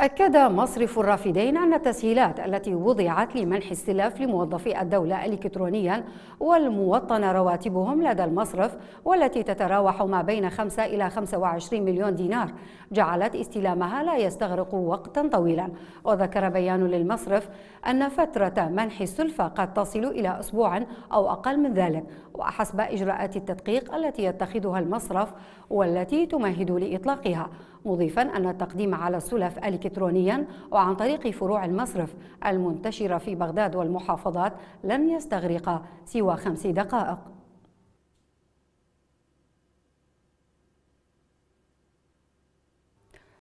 أكد مصرف الرافدين أن التسهيلات التي وضعت لمنح استلاف لموظفي الدولة إلكترونيا والموطنة رواتبهم لدى المصرف والتي تتراوح ما بين 5 إلى 25 مليون دينار جعلت استلامها لا يستغرق وقتا طويلا وذكر بيان للمصرف أن فترة منح السلفة قد تصل إلى أسبوع أو أقل من ذلك وحسب إجراءات التدقيق التي يتخذها المصرف والتي تمهد لإطلاقها مضيفا أن التقديم على السلف إلكترونيا وعن طريق فروع المصرف المنتشرة في بغداد والمحافظات لن يستغرق سوى خمس دقائق